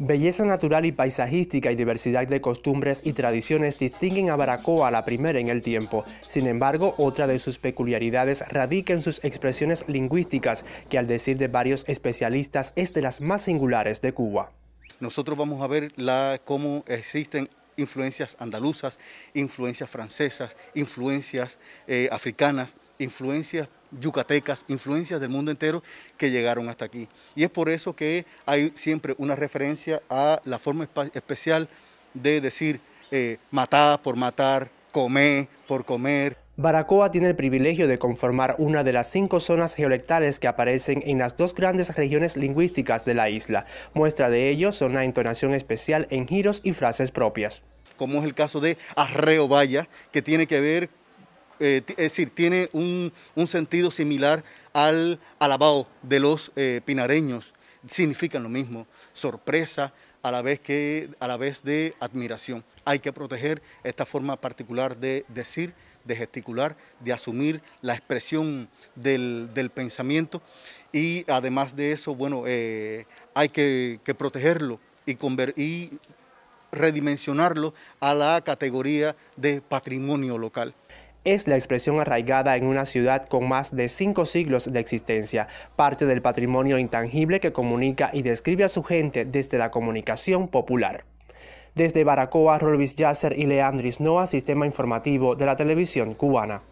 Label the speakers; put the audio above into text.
Speaker 1: Belleza natural y paisajística y diversidad de costumbres y tradiciones distinguen a Baracoa la primera en el tiempo. Sin embargo, otra de sus peculiaridades radica en sus expresiones lingüísticas, que al decir de varios especialistas es de las más singulares de Cuba.
Speaker 2: Nosotros vamos a ver cómo existen influencias andaluzas, influencias francesas, influencias eh, africanas, influencias yucatecas, influencias del mundo entero que llegaron hasta aquí. Y es por eso que hay siempre una referencia a la forma especial de decir eh, matar por matar, comer por comer. Baracoa tiene el privilegio de conformar una de las
Speaker 1: cinco zonas geolectales que aparecen en las dos grandes regiones lingüísticas de la isla.
Speaker 2: Muestra de ello son la entonación especial en giros y frases propias. Como es el caso de Arreo Valla, que tiene que ver eh, es decir, tiene un, sentido similar al alabado de los eh, pinareños. Significan lo mismo, sorpresa a la, vez que, a la vez de admiración. Hay que proteger esta forma particular de decir, de gesticular, de asumir la expresión del, pensamiento y además de eso, bueno, eh, hay que, protegerlo y, y redimensionarlo a la categoría de patrimonio local es la expresión arraigada en una ciudad con más de
Speaker 1: cinco siglos de existencia, parte del patrimonio intangible que comunica y describe a su gente desde la comunicación popular. Desde Baracoa, Rolvis Yasser y Leandris Noa, Sistema Informativo de la Televisión Cubana.